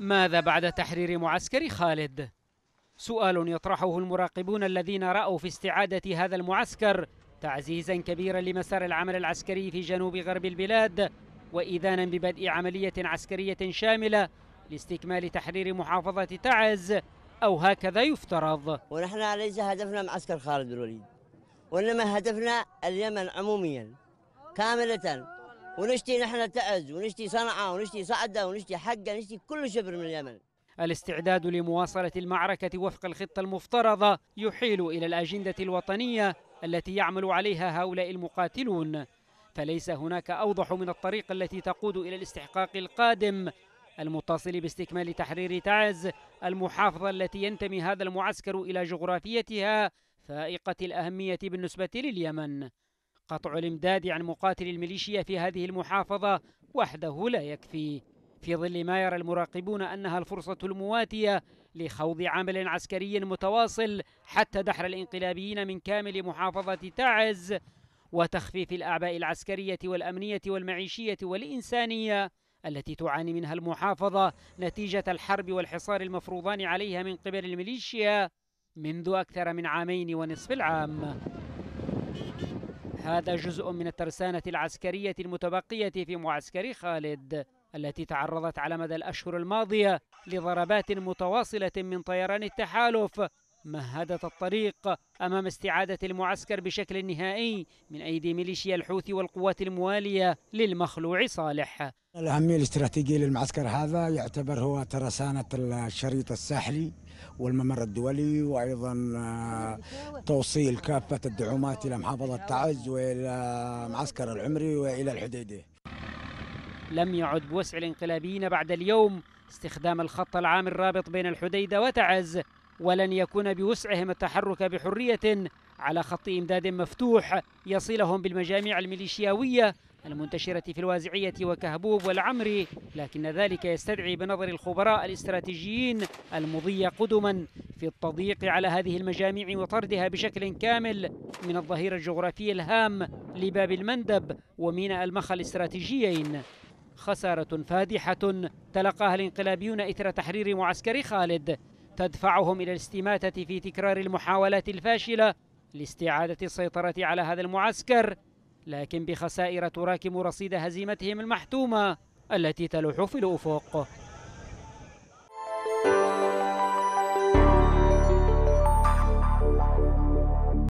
ماذا بعد تحرير معسكر خالد؟ سؤال يطرحه المراقبون الذين رأوا في استعادة هذا المعسكر تعزيزا كبيرا لمسار العمل العسكري في جنوب غرب البلاد وإذانا ببدء عملية عسكرية شاملة لاستكمال تحرير محافظة تعز أو هكذا يفترض ونحن ليس هدفنا معسكر خالد الوليد وإنما هدفنا اليمن عموميا كاملة ونشتي نحن تعز ونشتي صنعاء ونشتي صعدة ونشتي حقة نشتي كل شبر من اليمن الاستعداد لمواصلة المعركة وفق الخطة المفترضة يحيل إلى الأجندة الوطنية التي يعمل عليها هؤلاء المقاتلون فليس هناك أوضح من الطريق التي تقود إلى الاستحقاق القادم المتصل باستكمال تحرير تعز المحافظة التي ينتمي هذا المعسكر إلى جغرافيتها فائقة الأهمية بالنسبة لليمن قطع الإمداد عن مقاتلي الميليشيا في هذه المحافظة وحده لا يكفي في ظل ما يرى المراقبون أنها الفرصة المواتية لخوض عمل عسكري متواصل حتى دحر الانقلابيين من كامل محافظة تعز وتخفيف الأعباء العسكرية والأمنية والمعيشية والإنسانية التي تعاني منها المحافظة نتيجة الحرب والحصار المفروضان عليها من قبل الميليشيا منذ أكثر من عامين ونصف العام هذا جزء من الترسانة العسكرية المتبقية في معسكر خالد التي تعرضت على مدى الأشهر الماضية لضربات متواصلة من طيران التحالف مهدت الطريق أمام استعادة المعسكر بشكل نهائي من أيدي ميليشيا الحوثي والقوات الموالية للمخلوع صالح الأهمية الاستراتيجية للمعسكر هذا يعتبر هو ترسانة الشريط الساحلي والممر الدولي وأيضا آه، توصيل كافة الدعومات إلى محافظة تعز وإلى معسكر العمري وإلى الحديدة لم يعد بوسع الانقلابيين بعد اليوم استخدام الخط العام الرابط بين الحديدة وتعز ولن يكون بوسعهم التحرك بحرية على خط إمداد مفتوح يصلهم بالمجاميع الميليشياوية المنتشرة في الوازعية وكهبوب والعمري لكن ذلك يستدعي بنظر الخبراء الاستراتيجيين المضي قدما في التضييق على هذه المجاميع وطردها بشكل كامل من الظهير الجغرافي الهام لباب المندب وميناء المخا الاستراتيجيين خسارة فادحة تلقاها الانقلابيون إثر تحرير معسكر خالد تدفعهم إلى الاستماتة في تكرار المحاولات الفاشلة لاستعادة السيطرة على هذا المعسكر لكن بخسائر تراكم رصيد هزيمتهم المحتومة التي تلوح في الأفق